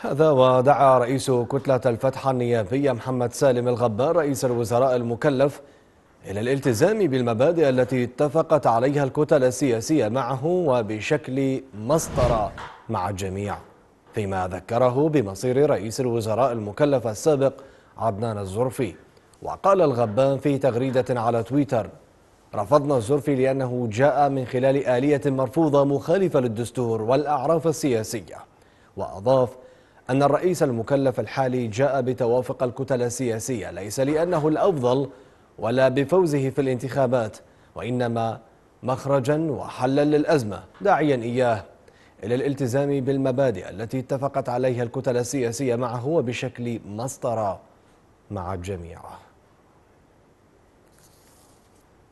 هذا ودعا رئيس كتلة الفتح النيابية محمد سالم الغبار رئيس الوزراء المكلف إلى الالتزام بالمبادئ التي اتفقت عليها الكتل السياسية معه وبشكل مسطرة مع الجميع فيما ذكره بمصير رئيس الوزراء المكلف السابق عدنان الزرفي وقال الغبان في تغريدة على تويتر رفضنا الزرفي لأنه جاء من خلال آلية مرفوضة مخالفة للدستور والأعراف السياسية وأضاف أن الرئيس المكلف الحالي جاء بتوافق الكتل السياسية ليس لأنه الأفضل ولا بفوزه في الانتخابات وإنما مخرجا وحلا للأزمة داعيا إياه إلى الالتزام بالمبادئ التي اتفقت عليها الكتل السياسية معه وبشكل مسطرة مع الجميع